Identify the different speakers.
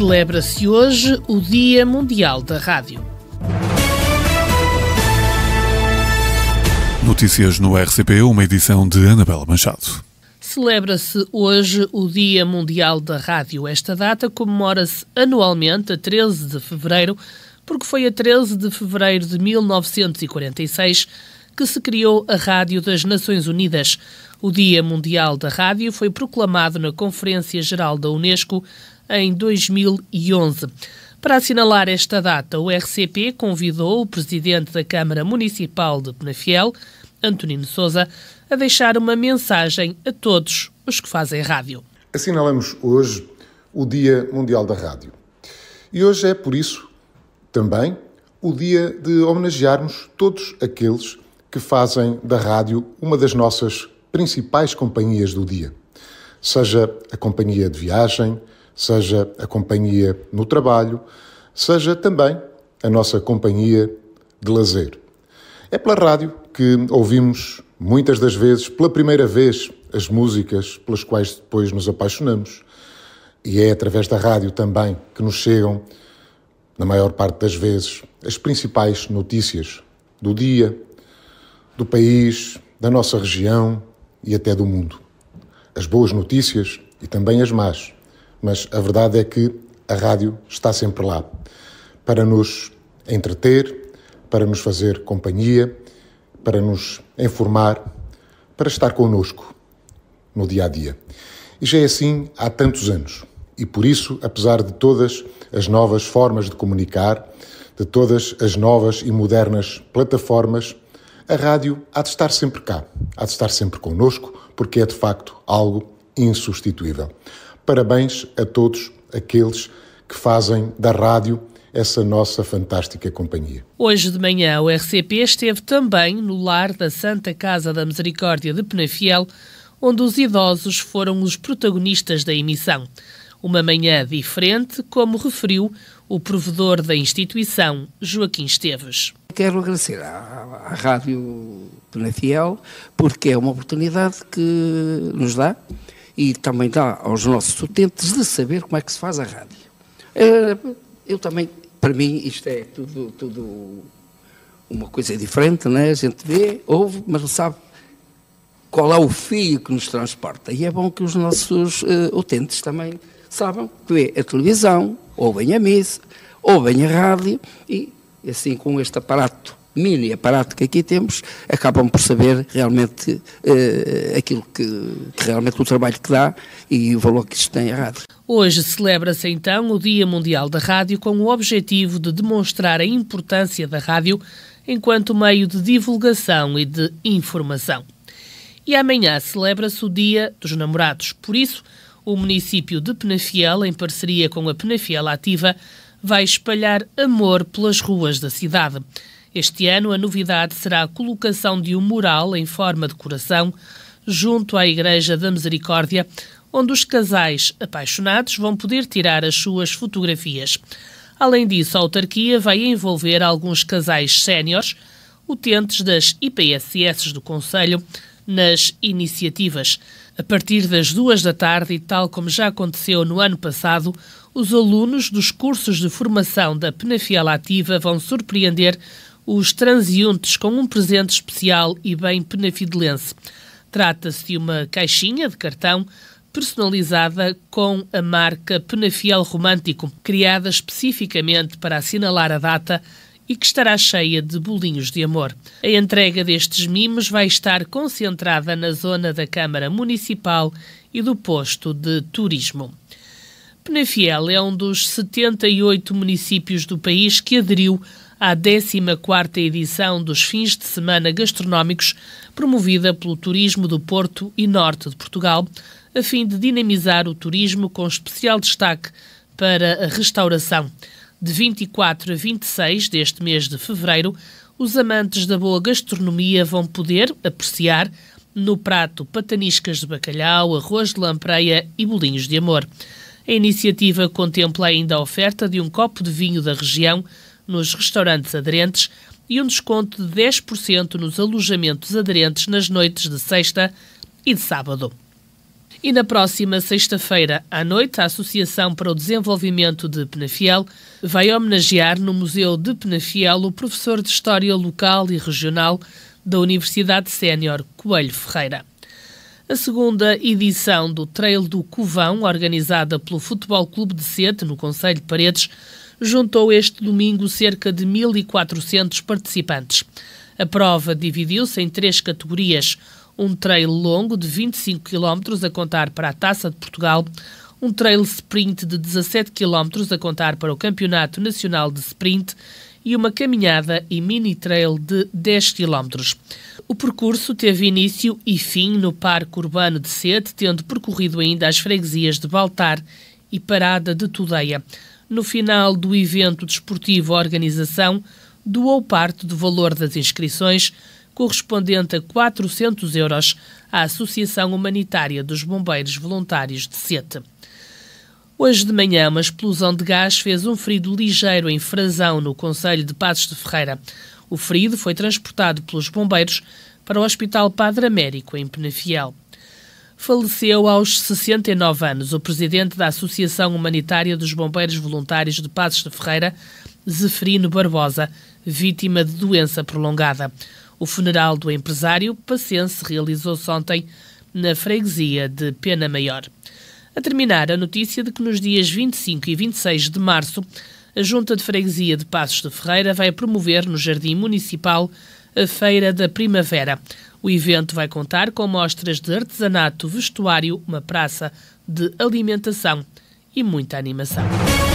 Speaker 1: celebra-se hoje o Dia Mundial da Rádio.
Speaker 2: Notícias no RCP, uma edição de Anabela Machado.
Speaker 1: Celebra-se hoje o Dia Mundial da Rádio. Esta data comemora-se anualmente, a 13 de fevereiro, porque foi a 13 de fevereiro de 1946 que se criou a Rádio das Nações Unidas. O Dia Mundial da Rádio foi proclamado na Conferência Geral da Unesco em 2011. Para assinalar esta data, o RCP convidou o presidente da Câmara Municipal de Penafiel, Antonino Souza, a deixar uma mensagem a todos os que fazem rádio.
Speaker 2: Assinalamos hoje o Dia Mundial da Rádio. E hoje é, por isso, também o dia de homenagearmos todos aqueles que fazem da rádio uma das nossas principais companhias do dia. Seja a companhia de viagem, seja a companhia no trabalho, seja também a nossa companhia de lazer. É pela rádio que ouvimos muitas das vezes, pela primeira vez, as músicas pelas quais depois nos apaixonamos. E é através da rádio também que nos chegam, na maior parte das vezes, as principais notícias do dia, do país, da nossa região e até do mundo. As boas notícias e também as más mas a verdade é que a rádio está sempre lá para nos entreter, para nos fazer companhia, para nos informar, para estar connosco no dia a dia. E já é assim há tantos anos. E por isso, apesar de todas as novas formas de comunicar, de todas as novas e modernas plataformas, a rádio há de estar sempre cá, há de estar sempre connosco, porque é de facto algo insubstituível. Parabéns a todos aqueles que fazem da rádio essa nossa fantástica companhia.
Speaker 1: Hoje de manhã, o RCP esteve também no lar da Santa Casa da Misericórdia de Penafiel, onde os idosos foram os protagonistas da emissão. Uma manhã diferente, como referiu o provedor da instituição, Joaquim Esteves.
Speaker 3: Quero agradecer à, à Rádio Penafiel, porque é uma oportunidade que nos dá e também dá aos nossos utentes de saber como é que se faz a rádio. Eh, eu também, para mim, isto é tudo, tudo uma coisa diferente, né? a gente vê, ouve, mas não sabe qual é o fio que nos transporta. E é bom que os nossos uh, utentes também saibam que vê a televisão, ouvem a missa, ouvem a rádio e, assim, com este aparato mini aparato que aqui temos, acabam por saber realmente eh, aquilo que, que, realmente o trabalho que dá e o valor que isto tem à rádio.
Speaker 1: Hoje celebra-se então o Dia Mundial da Rádio com o objetivo de demonstrar a importância da rádio enquanto meio de divulgação e de informação. E amanhã celebra-se o Dia dos Namorados. Por isso, o município de Penafiel, em parceria com a Penafiel Ativa, vai espalhar amor pelas ruas da cidade. Este ano, a novidade será a colocação de um mural em forma de coração junto à Igreja da Misericórdia, onde os casais apaixonados vão poder tirar as suas fotografias. Além disso, a autarquia vai envolver alguns casais séniores, utentes das IPSS do Conselho, nas iniciativas. A partir das duas da tarde, e tal como já aconteceu no ano passado, os alunos dos cursos de formação da Penafiel Ativa vão surpreender os transeuntes com um presente especial e bem penafidelense. Trata-se de uma caixinha de cartão personalizada com a marca Penafiel Romântico, criada especificamente para assinalar a data e que estará cheia de bolinhos de amor. A entrega destes mimos vai estar concentrada na zona da Câmara Municipal e do posto de turismo. Penafiel é um dos 78 municípios do país que aderiu à 14 edição dos Fins de Semana Gastronómicos, promovida pelo Turismo do Porto e Norte de Portugal, a fim de dinamizar o turismo com especial destaque para a restauração. De 24 a 26 deste mês de fevereiro, os amantes da boa gastronomia vão poder apreciar no prato pataniscas de bacalhau, arroz de lampreia e bolinhos de amor. A iniciativa contempla ainda a oferta de um copo de vinho da região nos restaurantes aderentes e um desconto de 10% nos alojamentos aderentes nas noites de sexta e de sábado. E na próxima sexta-feira à noite, a Associação para o Desenvolvimento de Penafiel vai homenagear no Museu de Penafiel o professor de História Local e Regional da Universidade Sénior Coelho Ferreira. A segunda edição do Trail do Covão, organizada pelo Futebol Clube de Sete, no Conselho de Paredes, juntou este domingo cerca de 1.400 participantes. A prova dividiu-se em três categorias: um trail longo de 25 km a contar para a Taça de Portugal, um trail sprint de 17 km a contar para o Campeonato Nacional de Sprint e uma caminhada e mini trail de 10 km. O percurso teve início e fim no Parque Urbano de Sete, tendo percorrido ainda as freguesias de Baltar e Parada de Tudeia. No final do evento desportivo, a organização doou parte do valor das inscrições, correspondente a 400 euros, à Associação Humanitária dos Bombeiros Voluntários de Sete. Hoje de manhã, uma explosão de gás fez um ferido ligeiro em Frazão, no Conselho de Passos de Ferreira. O ferido foi transportado pelos bombeiros para o Hospital Padre Américo, em Penafiel faleceu aos 69 anos o presidente da Associação Humanitária dos Bombeiros Voluntários de Passos de Ferreira, Zeferino Barbosa, vítima de doença prolongada. O funeral do empresário paciense realizou-se ontem na freguesia de Pena Maior. A terminar, a notícia de que nos dias 25 e 26 de março, a Junta de Freguesia de Passos de Ferreira vai promover no Jardim Municipal a Feira da Primavera, o evento vai contar com mostras de artesanato, vestuário, uma praça de alimentação e muita animação.